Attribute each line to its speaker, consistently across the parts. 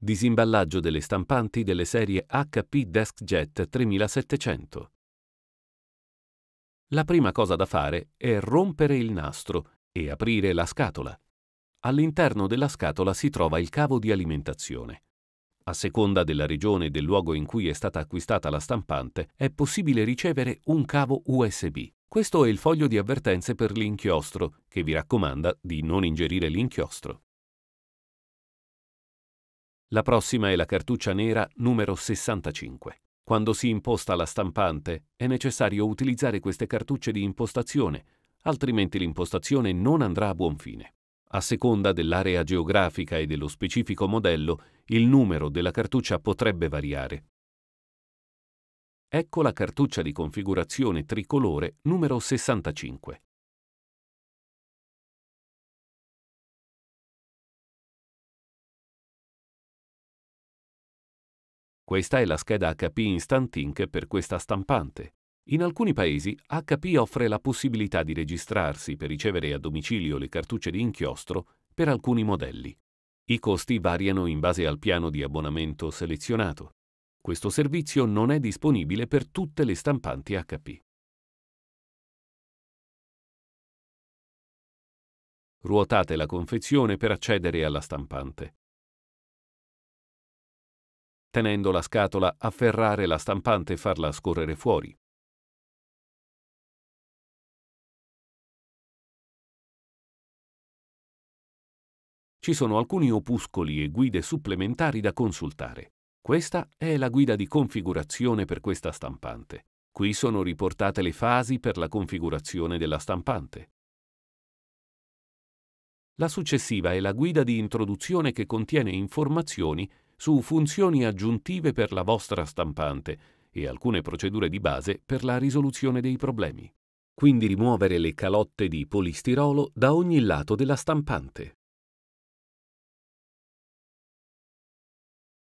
Speaker 1: Disimballaggio delle stampanti delle
Speaker 2: serie HP DeskJet 3700. La prima cosa da fare è rompere il nastro e aprire la scatola. All'interno della scatola si trova il cavo di alimentazione. A seconda della regione e del luogo in cui è stata acquistata la stampante, è possibile ricevere un cavo USB. Questo è il foglio di avvertenze per l'inchiostro, che vi raccomanda di non ingerire l'inchiostro. La prossima è la cartuccia nera numero 65. Quando si imposta la stampante è necessario utilizzare queste cartucce di impostazione, altrimenti l'impostazione non andrà a buon fine. A seconda dell'area geografica e dello specifico modello, il numero della cartuccia potrebbe variare. Ecco la cartuccia di configurazione tricolore
Speaker 1: numero 65.
Speaker 2: Questa è la scheda HP Instant Ink per questa stampante. In alcuni paesi HP offre la possibilità di registrarsi per ricevere a domicilio le cartucce di inchiostro per alcuni modelli. I costi variano in base al piano di abbonamento selezionato. Questo servizio non è disponibile per tutte le stampanti HP.
Speaker 1: Ruotate la confezione per accedere alla stampante tenendo la scatola, afferrare la stampante e farla scorrere fuori.
Speaker 2: Ci sono alcuni opuscoli e guide supplementari da consultare. Questa è la guida di configurazione per questa stampante. Qui sono riportate le fasi per la configurazione della stampante. La successiva è la guida di introduzione che contiene informazioni su funzioni aggiuntive per la vostra stampante e alcune procedure di base per la risoluzione dei problemi. Quindi rimuovere le calotte di polistirolo da ogni lato della stampante.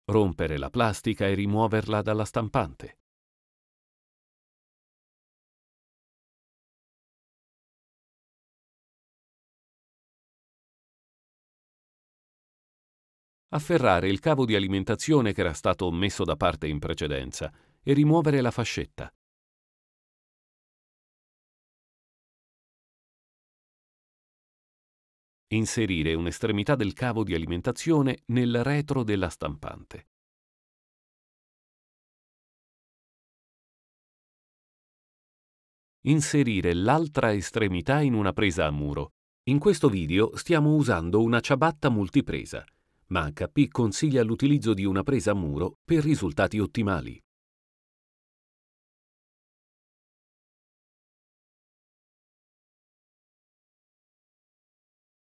Speaker 1: Rompere la plastica e rimuoverla dalla stampante. afferrare il cavo di alimentazione che era stato messo da parte in precedenza e rimuovere la fascetta. Inserire un'estremità del cavo di alimentazione nel retro della stampante.
Speaker 2: Inserire l'altra estremità in una presa a muro. In questo video stiamo usando una ciabatta multipresa ma HP consiglia l'utilizzo di una presa a muro per risultati
Speaker 1: ottimali.